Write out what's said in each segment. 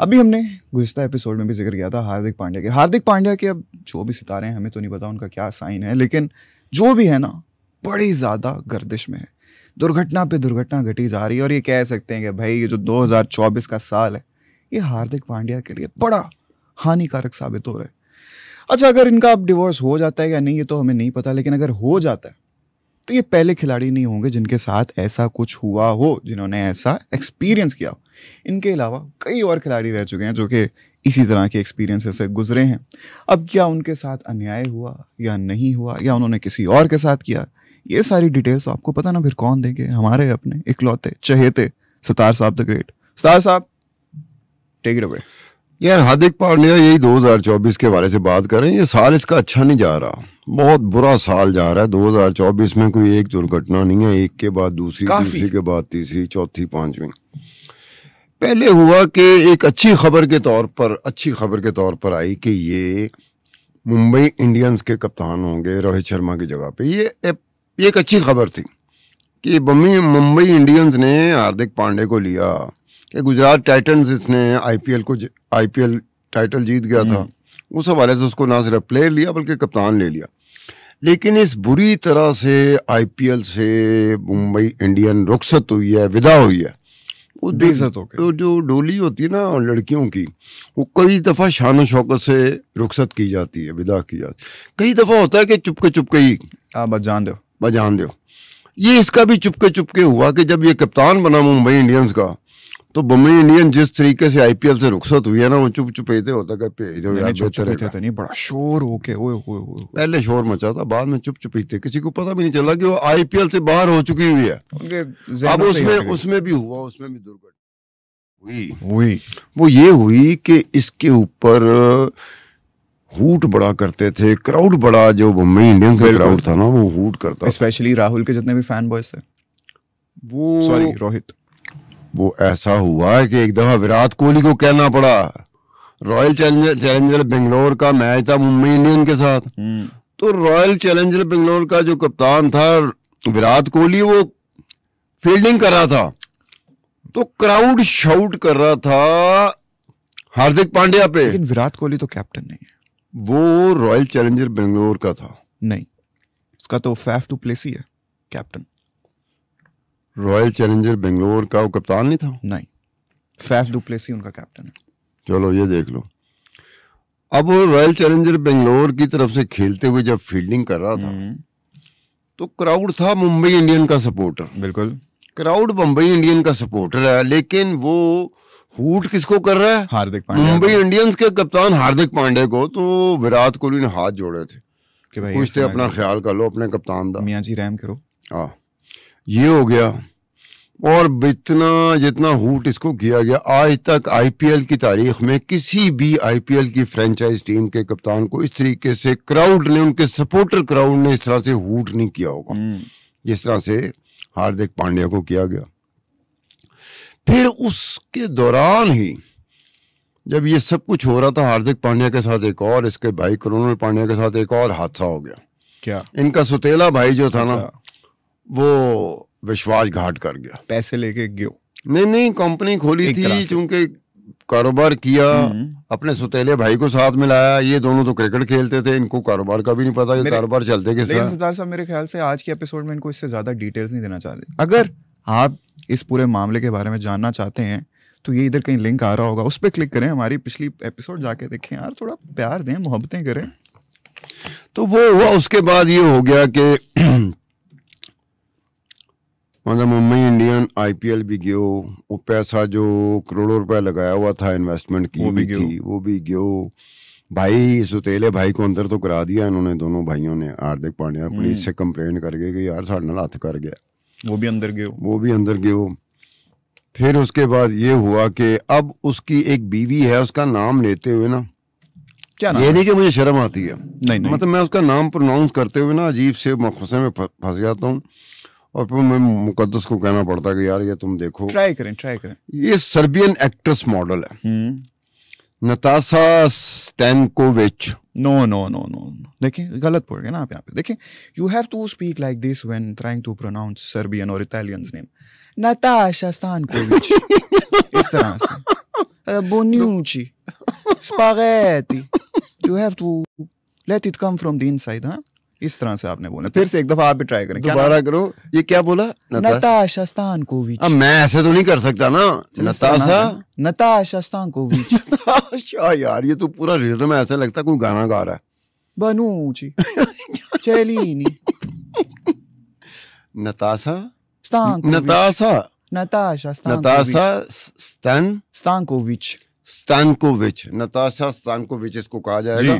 अभी हमने गुजशत एपिसोड में भी जिक्र किया था हार्दिक पांड्या के हार्दिक पांड्या के अब जो भी सितारे हैं हमें तो नहीं पता उनका क्या साइन है लेकिन जो भी है ना बड़ी ज़्यादा गर्दिश में है दुर्घटना पे दुर्घटना घटी जा रही है और ये कह सकते हैं कि भाई ये जो 2024 का साल है ये हार्दिक पांड्या के लिए बड़ा हानिकारक साबित हो रहा है अच्छा अगर इनका अब डिवोर्स हो जाता है या नहीं ये तो हमें नहीं पता लेकिन अगर हो जाता है तो ये पहले खिलाड़ी नहीं होंगे जिनके साथ ऐसा कुछ हुआ हो जिन्होंने ऐसा एक्सपीरियंस किया इनके अलावा कई और खिलाड़ी रह चुके हैं जो कि इसी तरह के एक्सपीरियंस से गुजरे हैं अब क्या उनके साथ अन्याय हुआ या नहीं हुआ या उन्होंने किसी और के साथ किया ये सारी डिटेल्स तो आपको पता ना फिर कौन देंगे हमारे अपने इकलौते चहेते सतार साहब द ग्रेट सतार साहब टेक इट अवे यार हार्दिक पांड्या यही 2024 के बारे से बात करें ये साल इसका अच्छा नहीं जा रहा बहुत बुरा साल जा रहा है 2024 में कोई एक दुर्घटना नहीं है एक के बाद दूसरी दूसरी के बाद तीसरी चौथी पांचवी पहले हुआ कि एक अच्छी खबर के तौर पर अच्छी खबर के तौर पर आई कि ये मुंबई इंडियंस के कप्तान होंगे रोहित शर्मा की जगह पे ये ये एक अच्छी खबर थी कि बम्बई मुंबई इंडियंस ने हार्दिक पांडे को लिया कि गुजरात टाइटन्स इसने आईपीएल को आईपीएल टाइटल जीत गया था हम्म। उस हवाले से उसको ना सिर्फ प्लेयर लिया बल्कि कप्तान ले लिया लेकिन इस बुरी तरह से आईपीएल से मुंबई इंडियन रुखसत हुई है विदा हुई है बेजत हो गए जो डोली होती है ना लड़कियों की वो कई दफ़ा शान शौकत से रुखसत की जाती है विदा की जाती है कई दफ़ा होता है कि चुपके चुपके ही बजान दो बजान दो ये इसका भी चुपके चुपके हुआ कि जब ये कप्तान बना मुंबई इंडियंस का तो बम्बई इंडियन जिस तरीके से आईपीएल से रुखसत हुई है ना वो चुप चुप थे होता का भेज दो यार बेहतर तो नहीं बड़ा शोर हो के ओए ओए ओए पहले शोर मचा था बाद में चुप चुपी थे किसी को पता भी नहीं चला कि वो आईपीएल से बाहर हो चुकी हुई है अब उसमें उसमें भी हुआ उसमें भी दुर्घटना हुई हुई वो ये हुई कि इसके ऊपर हूट बड़ा करते थे क्राउड बड़ा जो बम्बई इंडियन का क्राउड था ना वो हूट करता स्पेशली राहुल के जितने भी फैन बॉयज थे वो सॉरी रोहित वो ऐसा हुआ है कि एक दफ़ा विराट कोहली को कहना पड़ा रॉयल चैलेंजर बेंगलोर का मैच था मुंबई इंडियन के साथ हम्म। तो रॉयल चैलेंजर बेंगलोर का जो कप्तान था विराट कोहली वो फील्डिंग कर रहा था तो क्राउड शाउट कर रहा था हार्दिक पांड्या पे लेकिन विराट कोहली तो कैप्टन नहीं है वो रॉयल चैलेंजर बेंगलोर का था नहीं उसका तो फैफ टू प्लेसी है कैप्टन रॉयल चैलेंजर बेंगलोर का वो कप्तान नहीं था नहीं फैफ डुप्लेसी उनका कैप्टन है चलो ये देख लो अब वो रॉयल चैलेंजर बेंगलोर की तरफ से खेलते हुए जब फील्डिंग कर रहा था हम्म। तो क्राउड था मुंबई इंडियन का सपोर्टर बिल्कुल क्राउड मुंबई इंडियन का सपोर्टर है लेकिन वो हूट किसको कर रहा है हार्दिक पांडे मुंबई इंडियंस के कप्तान हार्दिक पांडे को तो विराट कोहली ने हाथ जोड़े थे कि भाई पूछते अपना ख्याल कर लो अपने कप्तान का मियां जी रैम करो हाँ ये हो गया और इतना जितना हूट इसको किया गया आज तक आईपीएल की तारीख में किसी भी आईपीएल की फ्रेंचाइज टीम के कप्तान को इस तरीके से क्राउड ने उनके सपोर्टर क्राउड ने इस तरह से हूट नहीं किया होगा हम्म। जिस तरह से हार्दिक पांड्या को किया गया फिर उसके दौरान ही जब ये सब कुछ हो रहा था हार्दिक पांड्या के साथ एक और इसके भाई करुण पांड्या के साथ एक और हादसा हो गया क्या इनका सुतेला भाई जो था ना अच्छा। वो विश्वासघात कर गया पैसे लेके गयो नहीं नहीं कंपनी खोली थी क्योंकि कारोबार किया हम्म। अपने सुतेले भाई को साथ मिलाया ये दोनों तो क्रिकेट खेलते थे इनको कारोबार का भी नहीं पता कि कारोबार चलते कैसे सरदार साहब मेरे ख्याल से आज के एपिसोड में इनको इससे ज्यादा डिटेल्स नहीं देना चाहते अगर आप इस पूरे मामले के बारे में जानना चाहते हैं तो ये इधर कहीं लिंक आ रहा होगा उस पर क्लिक करें हमारी पिछली एपिसोड जाके देखें यार थोड़ा प्यार दें मोहब्बतें करें तो वो हुआ उसके बाद ये हो गया कि मतलब मुंबई इंडियन आईपीएल भी गयो वो पैसा जो करोड़ों रुपए लगाया हुआ था इन्वेस्टमेंट की वो भी, भी थी वो भी गयो भाई सुतेले भाई को अंदर तो करा दिया इन्होंने दोनों भाइयों ने हार्दिक पांड्या पुलिस हम्म। से कंप्लेन कर गए कि यार साढ़े हाथ कर गया वो भी अंदर गयो वो भी अंदर गयो फिर उसके बाद ये हुआ कि अब उसकी एक बीवी है उसका नाम लेते हुए ना क्या नाम ये नहीं कि मुझे शर्म आती है नहीं, नहीं। मतलब मैं उसका नाम प्रोनाउंस करते हुए ना अजीब से मखसे में फंस जाता हूँ और फिर मैं मुकदस को कहना पड़ता कि यार ये तुम देखो ट्राई करें ट्राई करें ये सर्बियन एक्ट्रेस मॉडल है Natasa Stankovic no no no no देखें गलत पड़ गए ना आप यहाँ पे देखें you have to speak like this when trying to pronounce Serbian और इटालियंस नेम नताशा स्टैनकोविच इस तरह से Bonucci spaghetti you have to let it come from the inside हाँ इस तरह से आपने बोला फिर से एक दफा आप भी ट्राई करें दोबारा करो ये क्या बोला नताशा स्तानकोविच अब मैं ऐसे तो नहीं कर सकता ना नताशा नताशा स्तानकोविच नताशा यार ये तो पूरा रिदम ऐसा लगता कोई गाना गा रहा है बनू जी चली नहीं Natasha Natasha Natasha Natasha Stan Stankovic Stankovic Natasha Stankovic इसको कहा जाएगा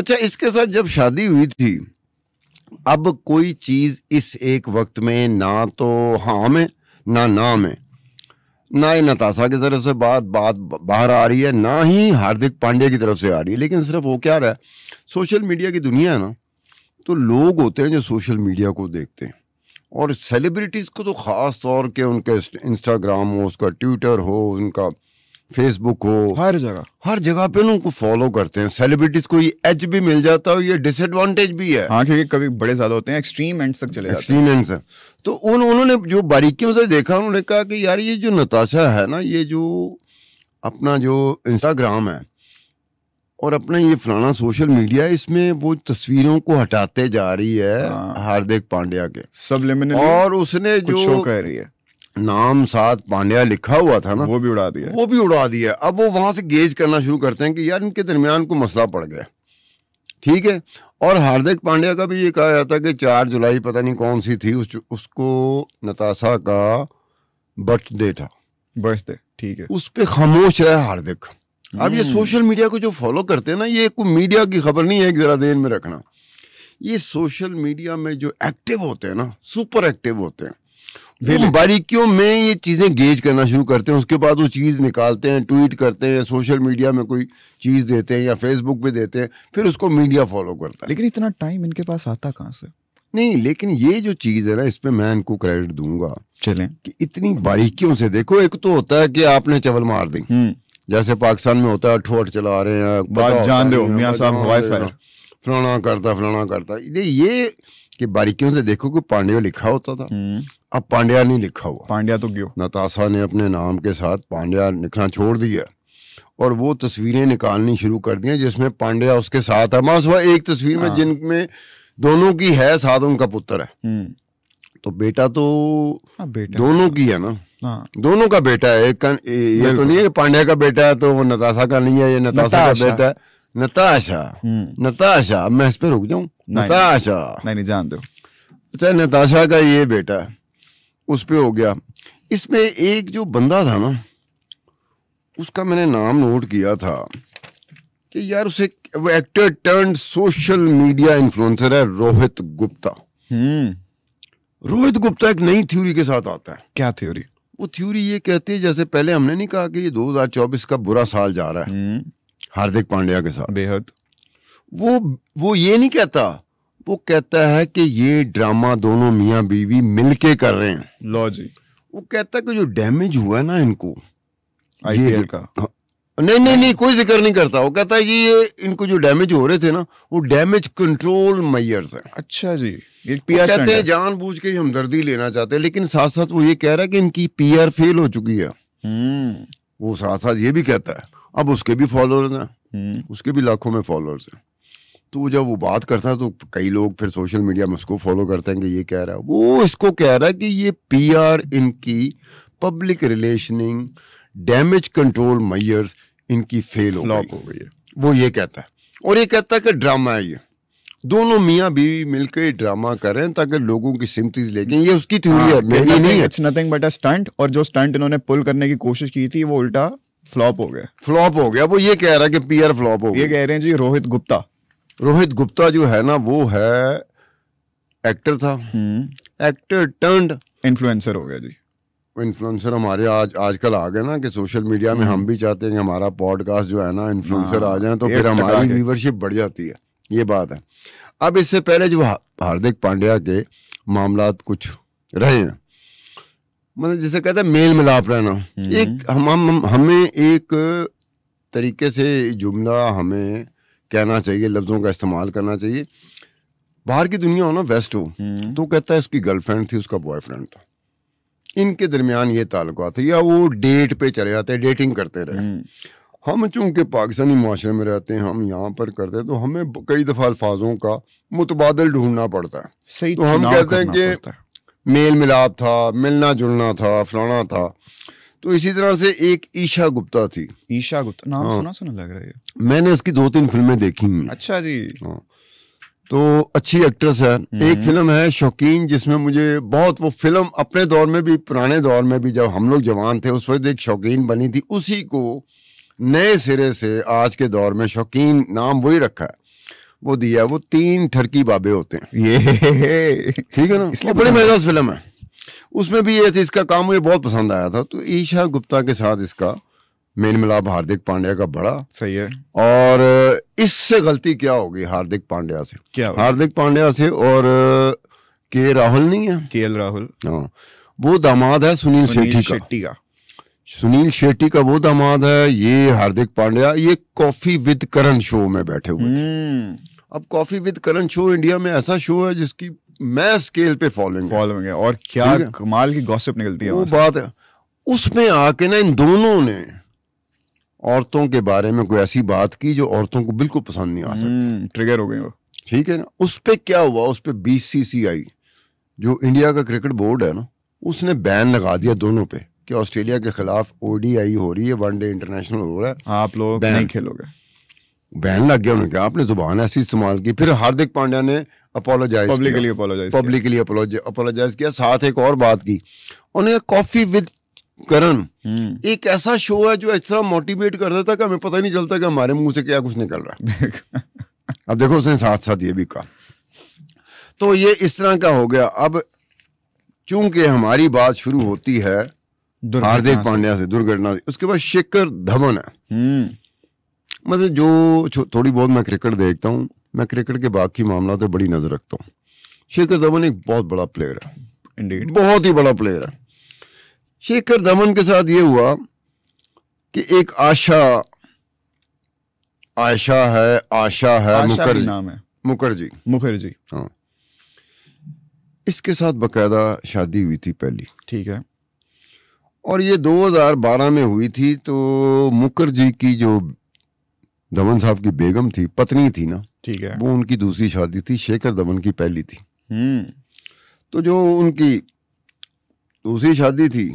अच्छा इसके साथ जब शादी हुई थी अब कोई चीज़ इस एक वक्त में ना तो हाँ में ना ना में ना ही नताशा की तरफ से बात बात बाहर आ रही है ना ही हार्दिक पांडे की तरफ से आ रही है लेकिन सिर्फ वो क्या रहा है सोशल मीडिया की दुनिया है ना तो लोग होते हैं जो सोशल मीडिया को देखते हैं और सेलिब्रिटीज़ को तो ख़ास तौर के उनके इंस्टाग्राम हो उसका ट्विटर हो उनका फेसबुक हो हर जगह हर जगह पे उनको फॉलो करते हैं सेलिब्रिटीज को एज भी मिल जाता है ये डिसएडवांटेज भी है हाँ क्योंकि कभी बड़े ज्यादा होते हैं एक्सट्रीम एंड्स तक चले एक्सट्रीम जाते हैं एंड्स है। तो उन उन्होंने जो बारीकियों से देखा उन्होंने कहा कि यार ये जो नताशा है ना ये जो अपना जो इंस्टाग्राम है और अपना ये फलाना सोशल मीडिया इसमें वो तस्वीरों को हटाते जा रही है हाँ। हार्दिक पांड्या के सब और उसने जो कह रही है नाम साथ पांड्या लिखा हुआ था ना वो भी उड़ा दिया वो भी उड़ा दिया अब वो वहां से गेज करना शुरू करते हैं कि यार इनके दरमियान को मसला पड़ गया ठीक है और हार्दिक पांड्या का भी ये कहा जाता कि चार जुलाई पता नहीं कौन सी थी उस उसको नताशा का बर्थडे था बर्थडे ठीक है उस पर खामोश है हार्दिक अब ये हम्म। सोशल मीडिया को जो फॉलो करते हैं ना ये कोई मीडिया की खबर नहीं है एक ज़रा देन में रखना ये सोशल मीडिया में जो एक्टिव होते हैं ना सुपर एक्टिव होते हैं बारीकियों में ये चीज़ें गेज करना शुरू करते हैं उसके बाद वो चीज़ निकालते हैं ट्वीट करते हैं सोशल मीडिया में कोई चीज़ देते हैं या फेसबुक पे देते हैं फिर उसको मीडिया फॉलो करता है लेकिन इतना टाइम इनके पास आता कहाँ से नहीं लेकिन ये जो चीज़ है ना इसमें मैं इनको क्रेडिट दूंगा चले कि इतनी बारीकियों से देखो एक तो होता है कि आपने चवल मार दी हम्म। जैसे पाकिस्तान में होता है ठोट चला रहे हैं फलाना करता फलाना करता ये कि बारीकियों से देखो कि पांड्या लिखा होता था हम्म। अब पांड्या नहीं लिखा हुआ पांड्या तो क्यों नताशा ने अपने नाम के साथ पांड्या लिखना छोड़ दिया और वो तस्वीरें निकालनी शुरू कर दी जिसमें पांड्या उसके साथ है मां सुबह एक तस्वीर में हाँ। जिनमें दोनों की है साथ उनका पुत्र है हम्म। तो बेटा तो हाँ, बेटा दोनों की है ना हाँ। दोनों का बेटा है एक का ये तो नहीं है पांड्या का बेटा है तो वो नताशा का नहीं है ये नताशा का बेटा है नताशा नताशा hmm. अब मैं इस पर रुक जाऊ नताशा नहीं नहीं जान दो अच्छा नताशा का ये बेटा उस पर हो गया इसमें एक जो बंदा था ना उसका मैंने नाम नोट किया था कि यार उसे वो actor turn social media influencer है रोहित गुप्ता hmm. रोहित गुप्ता एक नई थ्योरी के साथ आता है क्या थ्योरी वो थ्योरी ये कहती है जैसे पहले हमने नहीं कहा कि ये 2024 का बुरा साल जा रहा है hmm. हार्दिक पांड्या के साथ बेहद वो वो ये नहीं कहता वो कहता है कि ये ड्रामा दोनों मियाँ बीवी मिलके कर रहे हैं लो जी वो कहता है कि जो डैमेज हुआ ना इनको आईपीएल का हाँ। नहीं नहीं नहीं कोई जिक्र नहीं करता वो कहता है कि ये इनको जो डैमेज हो रहे थे ना वो डैमेज कंट्रोल मैयर्स है अच्छा जी ये पीआर कहते हैं बुझ के हमदर्दी लेना चाहते हैं लेकिन साथ साथ वो ये कह रहा है कि इनकी पीआर फेल हो चुकी है हम्म। वो साथ साथ ये भी कहता है अब उसके भी फॉलोअर्स हैं हम्म। उसके भी लाखों में फॉलोअर्स हैं तो जब वो बात करता है तो कई लोग फिर सोशल मीडिया में उसको फॉलो करते हैं कि ये कह रहा है वो इसको कह रहा है कि ये पीआर इनकी public relationing damage control measures इनकी फेल हो गई हो गई है वो ये कहता है और ये कहता है कि ड्रामा है ये दोनों मियाँ बीवी मिलकर ड्रामा करें ताकि लोगों की सिमतीज लेके ये उसकी थ्योरी हाँ, है मेरी नहीं है it's nothing but a stunt और जो स्टंट इन्होंने पुल करने की कोशिश की थी वो उल्टा फ्लॉप हो गया फ्लॉप हो गया वो ये कह रहा है कि पीआर फ्लॉप हो ये कह रहे हैं जी रोहित गुप्ता रोहित गुप्ता जो है ना वो है एक्टर था एक्टर टर्न्ड इन्फ्लुएंसर हो गया जी इन्फ्लुएंसर हमारे आज आजकल आ गए ना कि सोशल मीडिया में हम हम्म। भी चाहते हैं कि हमारा पॉडकास्ट जो है ना इन्फ्लुएंसर हाँ, आ जाए तो फिर तो हमारी व्यूवरशिप बढ़ जाती है ये बात है अब इससे पहले जो हार्दिक पांड्या के मामला कुछ रहे हैं मतलब जैसे कहते हैं मेल मिलाप रहना हम्म। एक हम हम हमें एक तरीके से जुमला हमें कहना चाहिए लफ्ज़ों का इस्तेमाल करना चाहिए बाहर की दुनिया हो ना वेस्ट हो हम्म। तो कहता है उसकी गर्लफ्रेंड थी उसका बॉयफ्रेंड था इनके दरमियान ये ताल्लुक थे या वो डेट पे चले जाते हैं डेटिंग करते रहे हम्म। हम चूँकि पाकिस्तानी माशरे में रहते हैं हम यहाँ पर करते हैं तो हमें कई दफ़ा अल्फाजों का मुतबादल ढूंढना पड़ता है सही तो हम कहते हैं कि मेल मिलाप था मिलना जुलना था फलाना था तो इसी तरह से एक ईशा गुप्ता थी ईशा गुप्ता नाम हाँ। सुना सुना लग रहा है मैंने उसकी दो तीन फिल्में देखी हैं अच्छा जी हाँ। तो अच्छी एक्ट्रेस है हम्म। एक फिल्म है शौकीन जिसमें मुझे बहुत वो फिल्म अपने दौर में भी पुराने दौर में भी जब हम लोग जवान थे उस वक्त एक शौकीन बनी थी उसी को नए सिरे से आज के दौर में शौकीन नाम वही रखा है वो दिया वो तीन ठरकी बाबे होते हैं ये ठीक है ना इसलिए बड़ी मजेदार फिल्म है उसमें भी ये थी इसका काम मुझे बहुत पसंद आया था तो ईशा गुप्ता के साथ इसका मेन मिलाप हार्दिक पांड्या का बड़ा सही है और इससे गलती क्या होगी हार्दिक पांड्या से क्या हार्दिक पांड्या से और के राहुल नहीं है के एल राहुल हाँ वो दामाद है सुनील शेट्टी का सुनील शेट्टी का वो दामाद है ये हार्दिक पांड्या ये कॉफी विद करण शो में बैठे हुए हम्म। अब coffee with Karan show India में ऐसा शो है जिसकी मैं स्केल पे फॉलोइंग फॉलोइंग है और क्या कमाल की गॉसिप निकलती है वो बात है उसमें आके ना इन दोनों ने औरतों के बारे में कोई ऐसी बात की जो औरतों को बिल्कुल पसंद नहीं आ सकती ट्रिगर हम्म, हो गई वो ठीक है ना उस पर क्या हुआ उस पर बी जो इंडिया का क्रिकेट बोर्ड है ना उसने बैन लगा दिया दोनों पे कि ऑस्ट्रेलिया के खिलाफ ओडीआई हो रही है वनडे इंटरनेशनल हो रहा है आप लोग बैन खेलोगे बैन लग गया उन्होंने कहा आपने जुबान ऐसी इस्तेमाल की फिर हार्दिक पांड्या ने apologise publicly apologise publicly apologise किया साथ एक और बात की उन्होंने कॉफी विद करण एक ऐसा शो है जो इस तरह मोटिवेट कर देता कि हमें पता नहीं चलता कि हमारे मुंह से क्या कुछ निकल रहा है अब देखो उसने साथ साथ ये भी कहा तो ये इस तरह का हो गया अब चूंकि हमारी बात शुरू होती है हार्दिक पांड्या से दुर्घटना से उसके बाद शेखर धवन है हम्म। मतलब जो थोड़ी बहुत मैं क्रिकेट देखता हूँ मैं क्रिकेट के बाकी मामला पे बड़ी नजर रखता हूँ शेखर धवन एक बहुत बड़ा प्लेयर है Indeed. बहुत ही बड़ा प्लेयर है शेखर धवन के साथ ये हुआ कि एक आशा आशा है आशा है मुखर्जी नाम है मुखर्जी मुखर्जी हाँ इसके साथ बकायदा शादी हुई थी पहली ठीक है और ये 2012 में हुई थी तो मुखर्जी की जो धवन साहब की बेगम थी पत्नी थी ना ठीक है वो उनकी दूसरी शादी थी शेखर धवन की पहली थी हम्म। तो जो उनकी दूसरी शादी थी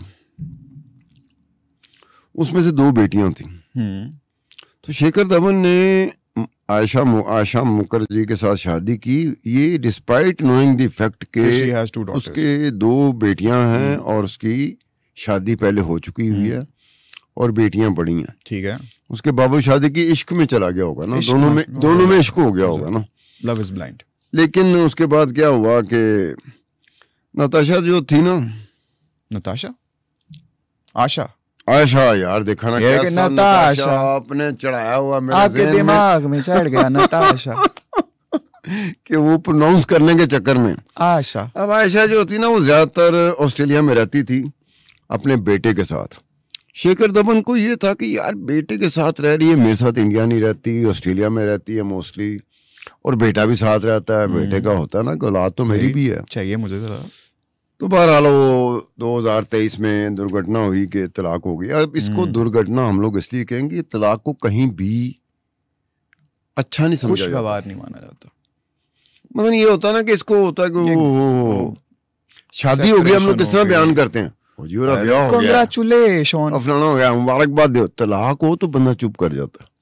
उसमें से दो बेटियां थी हम्म। तो शेखर धवन ने आयशा आयशा मुखर्जी के साथ शादी की ये डिस्पाइट नोइंग द फैक्ट के उसके दो बेटियां हैं हम्म। और उसकी शादी पहले हो चुकी हुई हम्म। है और बेटियां बड़ी हैं ठीक है उसके बाबू शादी की इश्क में चला गया होगा ना दोनों में दोनों में इश्क हो गया होगा ना लव इज ब्लाइंड लेकिन उसके बाद क्या हुआ कि नताशा जो थी ना नताशा आशा आशा यार देखा ना क्या नताशा आपने चढ़ाया हुआ मेरे आपके दिमाग में चढ़ गया नताशा कि वो प्रोनाउंस करने के चक्कर में आशा अब आयशा जो होती ना वो ज्यादातर ऑस्ट्रेलिया में रहती थी अपने बेटे के साथ शेखर धवन को ये था कि यार बेटे के साथ रह रही है मेरे साथ इंडिया नहीं रहती ऑस्ट्रेलिया में रहती है मोस्टली और बेटा भी साथ रहता है बेटे हम्म। का होता है ना कि औलाद तो मेरी भी है चाहिए मुझे ज़रा तो बहरहाल वो तेईस में दुर्घटना हुई कि तलाक हो गई अब इसको हम्म। दुर्घटना हम लोग इसलिए कहेंगे तलाक को कहीं भी अच्छा नहीं समझा नहीं माना जाता मतलब ये होता ना कि इसको होता है कि वो शादी हो गई हम लोग किस तरह बयान करते हैं और अब यार हो गया कांग्रेचुलेशन अफलाना हो गया मुबारकबाद दे तलाक हो तो बंदा चुप कर जाता